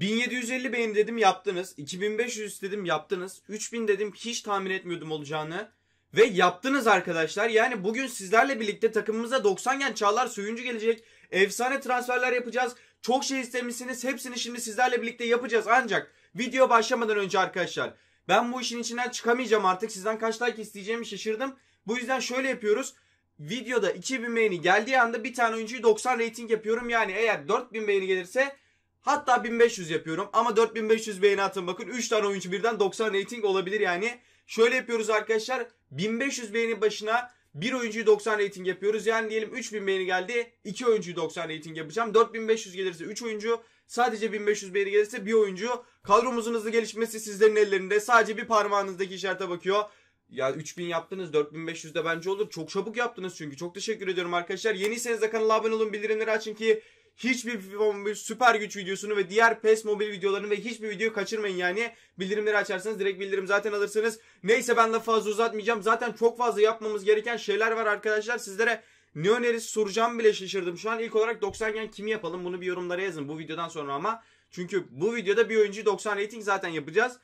1750 beğeni dedim yaptınız. 2500 dedim yaptınız. 3000 dedim hiç tahmin etmiyordum olacağını. Ve yaptınız arkadaşlar. Yani bugün sizlerle birlikte takımımıza 90 gen Çağlar Söyüncü gelecek. Efsane transferler yapacağız. Çok şey istemişsiniz. Hepsini şimdi sizlerle birlikte yapacağız. Ancak video başlamadan önce arkadaşlar. Ben bu işin içinden çıkamayacağım artık. Sizden kaç like isteyeceğimi şaşırdım. Bu yüzden şöyle yapıyoruz. Videoda 2000 beğeni geldiği anda bir tane oyuncuyu 90 rating yapıyorum. Yani eğer 4000 beğeni gelirse Hatta 1500 yapıyorum ama 4500 beğeni atın bakın. 3 tane oyuncu birden 90 rating olabilir yani. Şöyle yapıyoruz arkadaşlar. 1500 beğeni başına bir oyuncuyu 90 rating yapıyoruz. Yani diyelim 3000 beğeni geldi. 2 oyuncuyu 90 rating yapacağım. 4500 gelirse 3 oyuncu. Sadece 1500 beğeni gelirse bir oyuncu. Kadromuzun hızlı gelişmesi sizlerin ellerinde. Sadece bir parmağınızdaki işarete bakıyor. Ya 3000 yaptınız 4500 de bence olur. Çok çabuk yaptınız çünkü. Çok teşekkür ediyorum arkadaşlar. Yeniyseniz de kanala abone olun. Bildirimleri açın ki hiçbir FIFA Mobile süper güç videosunu ve diğer PES Mobile videolarını ve hiçbir videoyu kaçırmayın yani. Bildirimleri açarsanız direkt bildirim zaten alırsınız. Neyse ben de fazla uzatmayacağım. Zaten çok fazla yapmamız gereken şeyler var arkadaşlar. Sizlere ne önerisi soracağım bile şaşırdım. Şu an ilk olarak 90 gen kimi yapalım bunu bir yorumlara yazın bu videodan sonra ama. Çünkü bu videoda bir oyuncu 90 rating zaten yapacağız.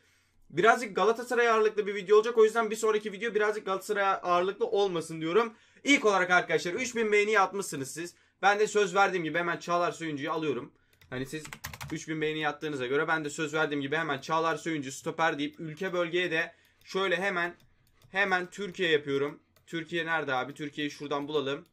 Birazcık Galatasaray ağırlıklı bir video olacak. O yüzden bir sonraki video birazcık Galatasaray ağırlıklı olmasın diyorum. İlk olarak arkadaşlar 3000 beğeni atmışsınız siz. Ben de söz verdiğim gibi hemen Çağlar Söyüncü'yü alıyorum. Hani siz 3000 beğeni yattığınıza göre ben de söz verdiğim gibi hemen Çağlar Söyüncü stoper deyip ülke bölgeye de şöyle hemen hemen Türkiye yapıyorum. Türkiye nerede abi? Türkiye'yi şuradan bulalım.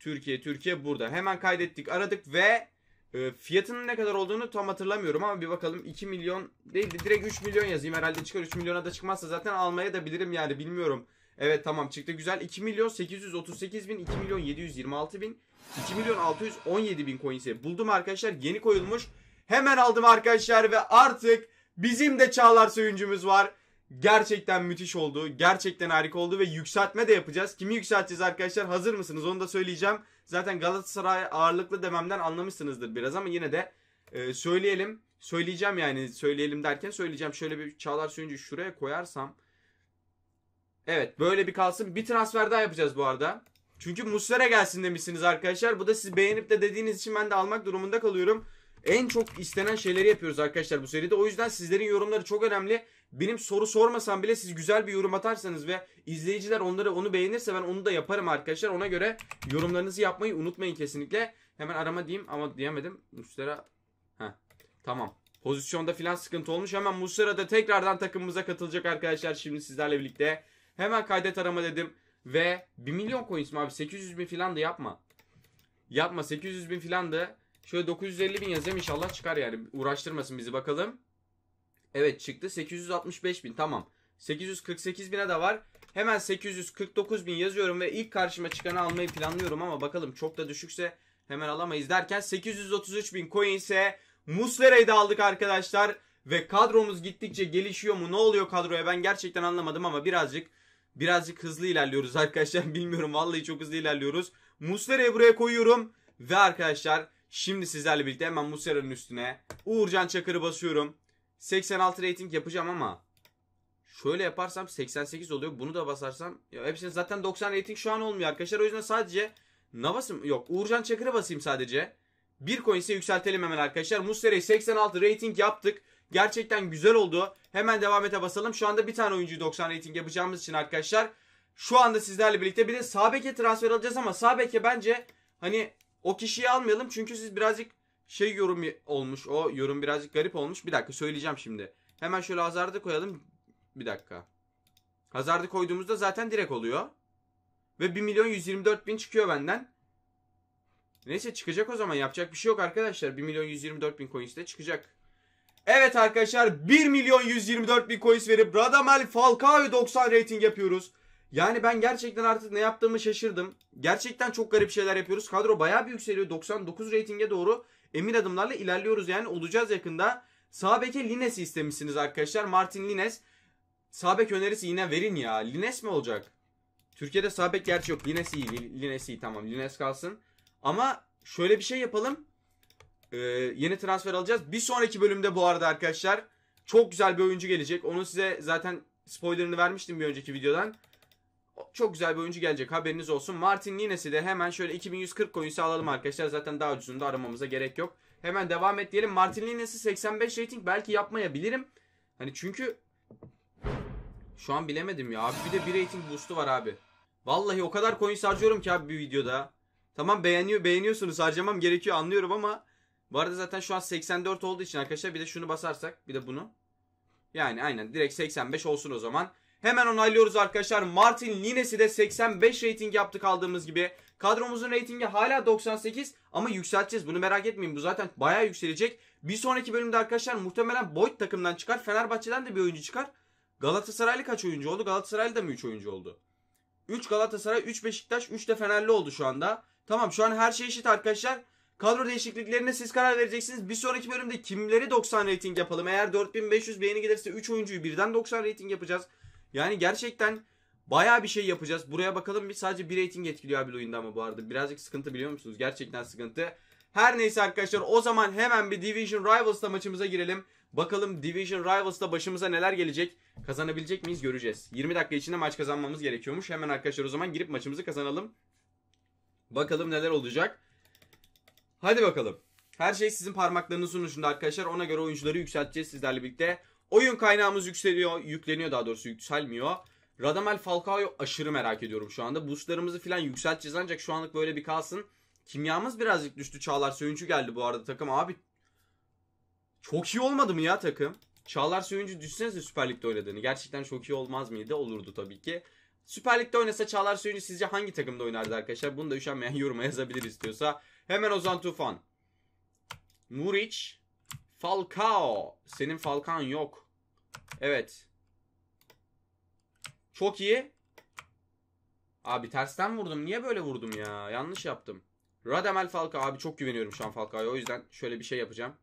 Türkiye, Türkiye burada. Hemen kaydettik, aradık ve e, fiyatının ne kadar olduğunu tam hatırlamıyorum ama bir bakalım 2 milyon değildi direkt 3 milyon yazayım herhalde çıkar 3 milyona da çıkmazsa zaten almaya da bilirim yani bilmiyorum. Evet tamam çıktı güzel 2 milyon 838 bin 2 milyon 726 bin 2 milyon 617 bin coin ise buldum arkadaşlar. Yeni koyulmuş. Hemen aldım arkadaşlar ve artık bizim de Çağlar Söyüncümüz var. Gerçekten müthiş oldu. Gerçekten harika oldu ve yükseltme de yapacağız. Kimi yükselteceğiz arkadaşlar? Hazır mısınız? Onu da söyleyeceğim. Zaten Galatasaray ağırlıklı dememden anlamışsınızdır biraz ama yine de e, söyleyelim. Söyleyeceğim yani söyleyelim derken söyleyeceğim. Şöyle bir Çağlar Söyüncü şuraya koyarsam. Evet böyle bir kalsın. Bir transfer daha yapacağız bu arada. Çünkü Muslera gelsin demişsiniz arkadaşlar. Bu da siz beğenip de dediğiniz için ben de almak durumunda kalıyorum. En çok istenen şeyleri yapıyoruz arkadaşlar bu seride. O yüzden sizlerin yorumları çok önemli. Benim soru sormasam bile siz güzel bir yorum atarsanız ve izleyiciler onları onu beğenirse ben onu da yaparım arkadaşlar. Ona göre yorumlarınızı yapmayı unutmayın kesinlikle. Hemen arama diyeyim ama diyemedim. Muslera Heh. tamam. Pozisyonda filan sıkıntı olmuş. Hemen Muslera da tekrardan takımımıza katılacak arkadaşlar şimdi sizlerle birlikte. Hemen kaydet arama dedim. Ve 1 milyon coin abi 800 bin filan da yapma. Yapma 800 bin filan da şöyle 950 bin yazayım inşallah çıkar yani. Uğraştırmasın bizi bakalım. Evet çıktı 865 bin tamam. 848 bine de var. Hemen 849 bin yazıyorum ve ilk karşıma çıkanı almayı planlıyorum ama bakalım çok da düşükse hemen alamayız derken 833 bin coin ise Muslera'yı da aldık arkadaşlar. Ve kadromuz gittikçe gelişiyor mu? Ne oluyor kadroya? Ben gerçekten anlamadım ama birazcık Birazcık hızlı ilerliyoruz arkadaşlar. Bilmiyorum vallahi çok hızlı ilerliyoruz. Muslera'yı buraya koyuyorum. Ve arkadaşlar şimdi sizlerle birlikte hemen Muslera'nın üstüne Uğurcan Çakır'ı basıyorum. 86 rating yapacağım ama şöyle yaparsam 88 oluyor. Bunu da basarsam ya hepsini zaten 90 rating şu an olmuyor arkadaşlar. O yüzden sadece Navas'ım yok Uğurcan çakırı basayım sadece. Bir coin ise yükseltelim hemen arkadaşlar. Muslera'yı 86 rating yaptık. Gerçekten güzel oldu. Hemen devam ete basalım. Şu anda bir tane oyuncuyu 90 rating yapacağımız için arkadaşlar. Şu anda sizlerle birlikte bir de sabeke transfer alacağız ama sabeke bence hani o kişiyi almayalım. Çünkü siz birazcık şey yorum olmuş. O yorum birazcık garip olmuş. Bir dakika söyleyeceğim şimdi. Hemen şöyle Hazard'ı koyalım. Bir dakika. Hazard'ı koyduğumuzda zaten direkt oluyor. Ve 1 milyon 124 bin çıkıyor benden. Neyse çıkacak o zaman yapacak bir şey yok arkadaşlar. 1 milyon 124 bin coins de çıkacak. Evet arkadaşlar 1 milyon 124 bin coins verip Radamel Falcao'yu 90 rating yapıyoruz. Yani ben gerçekten artık ne yaptığımı şaşırdım. Gerçekten çok garip şeyler yapıyoruz. Kadro bayağı bir yükseliyor. 99 ratinge doğru emin adımlarla ilerliyoruz. Yani olacağız yakında. Sağ beke Lines'i istemişsiniz arkadaşlar. Martin Lines. Sabek önerisi yine verin ya. Lines mi olacak? Türkiye'de sabek bek gerçi yok. Lines iyi. Lines iyi tamam. Lines kalsın. Ama şöyle bir şey yapalım. Ee, yeni transfer alacağız. Bir sonraki bölümde bu arada arkadaşlar çok güzel bir oyuncu gelecek. Onu size zaten spoilerını vermiştim bir önceki videodan. Çok güzel bir oyuncu gelecek haberiniz olsun. Martin Lines'i de hemen şöyle 2140 coin'si alalım arkadaşlar. Zaten daha ucuzunu da aramamıza gerek yok. Hemen devam et diyelim. Martin Lines'i 85 rating belki yapmayabilirim. Hani çünkü şu an bilemedim ya. Abi bir de bir rating boost'u var abi. Vallahi o kadar coin harcıyorum ki abi bir videoda. Tamam beğeniyor beğeniyorsunuz harcamam gerekiyor anlıyorum ama bu arada zaten şu an 84 olduğu için arkadaşlar bir de şunu basarsak bir de bunu. Yani aynen direkt 85 olsun o zaman. Hemen onaylıyoruz arkadaşlar. Martin Lines'i de 85 rating yaptı kaldığımız gibi. Kadromuzun reytingi hala 98 ama yükselteceğiz. Bunu merak etmeyin. Bu zaten bayağı yükselecek. Bir sonraki bölümde arkadaşlar muhtemelen Boyd takımdan çıkar. Fenerbahçe'den de bir oyuncu çıkar. Galatasaraylı kaç oyuncu oldu? Galatasaraylı da mı 3 oyuncu oldu? 3 Galatasaray, 3 Beşiktaş, 3 de Fenerli oldu şu anda. Tamam şu an her şey eşit arkadaşlar. Kadro değişikliklerine siz karar vereceksiniz. Bir sonraki bölümde kimleri 90 rating yapalım? Eğer 4500 beğeni gelirse 3 oyuncuyu birden 90 rating yapacağız. Yani gerçekten baya bir şey yapacağız. Buraya bakalım bir sadece bir rating etkiliyor abi oyunda ama bu arada. Birazcık sıkıntı biliyor musunuz? Gerçekten sıkıntı. Her neyse arkadaşlar o zaman hemen bir Division Rivals'ta maçımıza girelim. Bakalım Division Rivals'ta başımıza neler gelecek. Kazanabilecek miyiz göreceğiz. 20 dakika içinde maç kazanmamız gerekiyormuş. Hemen arkadaşlar o zaman girip maçımızı kazanalım. Bakalım neler olacak. Hadi bakalım. Her şey sizin parmaklarınızın ucunda arkadaşlar. Ona göre oyuncuları yükselteceğiz sizlerle birlikte. Oyun kaynağımız yükseliyor. Yükleniyor daha doğrusu yükselmiyor. Radamel Falcao'yu aşırı merak ediyorum şu anda. Boostlarımızı falan yükselteceğiz ancak şu anlık böyle bir kalsın. Kimyamız birazcık düştü. Çağlar Söyüncü geldi bu arada takım. Abi çok iyi olmadı mı ya takım? Çağlar Söyüncü düşünsenize Süper Lig'de oynadığını. Gerçekten çok iyi olmaz mıydı? Olurdu tabii ki. Süper Lig'de oynasa Çağlar Söyüncü sizce hangi takımda oynardı arkadaşlar? Bunu da üşenmeyen yoruma yazabilir istiyorsa. Hemen Ozan Tufan. Muriç. Falcao. Senin Falkan yok. Evet. Çok iyi. Abi tersten vurdum. Niye böyle vurdum ya? Yanlış yaptım. Radamel Falcao. Abi çok güveniyorum şu an Falcao'ya. O yüzden şöyle bir şey yapacağım.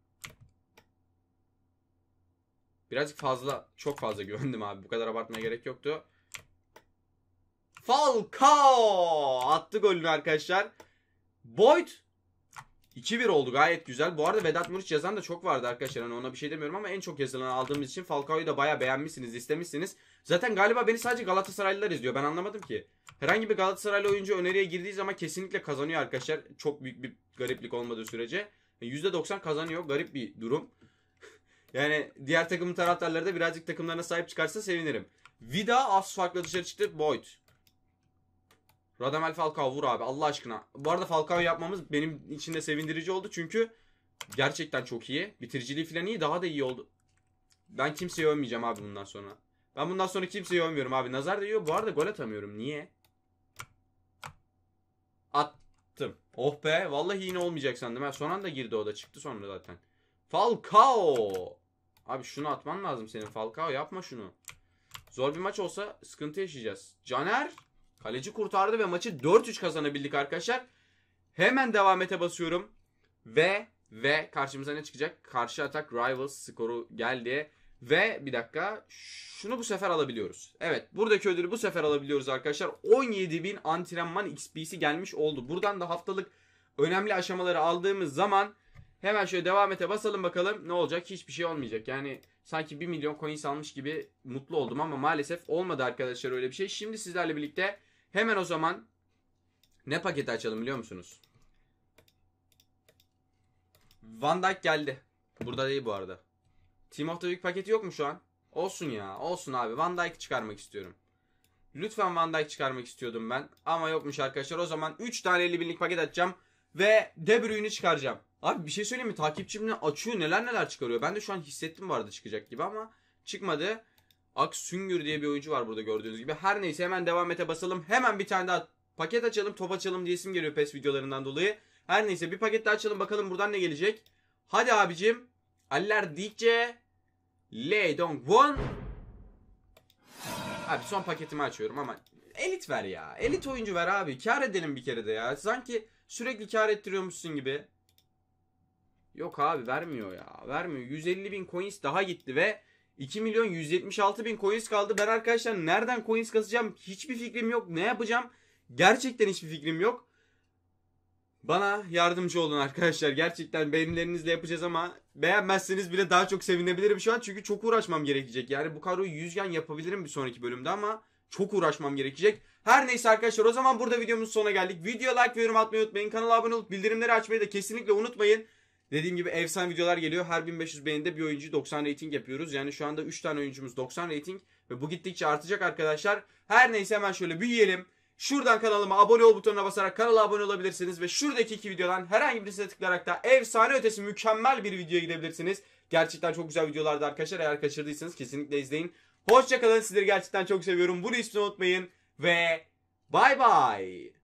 Birazcık fazla, çok fazla güvendim abi. Bu kadar abartmaya gerek yoktu. Falcao attı golünü arkadaşlar. Boyd 2-1 oldu gayet güzel. Bu arada Vedat Muriç yazan da çok vardı arkadaşlar. Hani ona bir şey demiyorum ama en çok yazılan aldığımız için Falcao'yu da baya beğenmişsiniz, istemişsiniz. Zaten galiba beni sadece Galatasaraylılar izliyor. Ben anlamadım ki. Herhangi bir Galatasaraylı oyuncu öneriye girdiği zaman kesinlikle kazanıyor arkadaşlar. Çok büyük bir gariplik olmadığı sürece. %90 kazanıyor. Garip bir durum. yani diğer takımın taraftarları da birazcık takımlarına sahip çıkarsa sevinirim. Vida az farklı dışarı çıktı. Boyd. Radamel Falcao vur abi Allah aşkına. Bu arada Falcao yapmamız benim için de sevindirici oldu çünkü gerçekten çok iyi. Bitiriciliği falan iyi daha da iyi oldu. Ben kimseyi övmeyeceğim abi bundan sonra. Ben bundan sonra kimseyi övmüyorum abi. Nazar da değiyor. Bu arada gol atamıyorum. Niye? Attım. Oh be. Vallahi yine olmayacak sandım. Ha, son anda girdi o da. Çıktı sonra zaten. Falcao. Abi şunu atman lazım senin Falcao. Yapma şunu. Zor bir maç olsa sıkıntı yaşayacağız. Caner. Kaleci kurtardı ve maçı 4-3 kazanabildik arkadaşlar. Hemen devamete basıyorum. Ve ve karşımıza ne çıkacak? Karşı atak Rivals skoru geldi. Ve bir dakika şunu bu sefer alabiliyoruz. Evet buradaki ödülü bu sefer alabiliyoruz arkadaşlar. 17.000 antrenman XP'si gelmiş oldu. Buradan da haftalık önemli aşamaları aldığımız zaman hemen şöyle devam ete basalım bakalım ne olacak hiçbir şey olmayacak. Yani sanki 1 milyon coin almış gibi mutlu oldum ama maalesef olmadı arkadaşlar öyle bir şey. Şimdi sizlerle birlikte Hemen o zaman ne paketi açalım biliyor musunuz? Van Dijk geldi. Burada değil bu arada. Team of the Week paketi yok mu şu an? Olsun ya. Olsun abi. Van Dijk çıkarmak istiyorum. Lütfen Van Dijk çıkarmak istiyordum ben. Ama yokmuş arkadaşlar. O zaman 3 tane 50 binlik paket açacağım. Ve De Bruyne'i çıkaracağım. Abi bir şey söyleyeyim mi? Takipçimle açıyor neler neler çıkarıyor. Ben de şu an hissettim bu arada çıkacak gibi ama çıkmadı. Ak Süngür diye bir oyuncu var burada gördüğünüz gibi. Her neyse hemen devam ete basalım. Hemen bir tane daha paket açalım top açalım diye isim geliyor PES videolarından dolayı. Her neyse bir paket daha açalım bakalım buradan ne gelecek. Hadi abicim. Aller DJ Le dong won. Abi son paketimi açıyorum ama elit ver ya. Elit oyuncu ver abi. Kar edelim bir kere de ya. Sanki sürekli kar ettiriyormuşsun gibi. Yok abi vermiyor ya. Vermiyor. 150 bin coins daha gitti ve 2 milyon 176 bin coins kaldı. Ben arkadaşlar nereden coins kasacağım hiçbir fikrim yok. Ne yapacağım gerçekten hiçbir fikrim yok. Bana yardımcı olun arkadaşlar. Gerçekten beğenilerinizle yapacağız ama beğenmezseniz bile daha çok sevinebilirim şu an. Çünkü çok uğraşmam gerekecek. Yani bu kadroyu yüzgen yapabilirim bir sonraki bölümde ama çok uğraşmam gerekecek. Her neyse arkadaşlar o zaman burada videomuzun sonuna geldik. Video like ve yorum atmayı unutmayın. Kanala abone olup bildirimleri açmayı da kesinlikle unutmayın. Dediğim gibi efsane videolar geliyor. Her 1500 beğenide bir oyuncu 90 rating yapıyoruz. Yani şu anda 3 tane oyuncumuz 90 rating ve bu gittikçe artacak arkadaşlar. Her neyse hemen şöyle büyüyelim. Şuradan kanalıma abone ol butonuna basarak kanala abone olabilirsiniz ve şuradaki iki videodan herhangi birisine tıklayarak da efsane ötesi mükemmel bir videoya gidebilirsiniz. Gerçekten çok güzel videolardı arkadaşlar. Eğer kaçırdıysanız kesinlikle izleyin. Hoşçakalın. Sizleri gerçekten çok seviyorum. Bunu hiç unutmayın ve bay bay.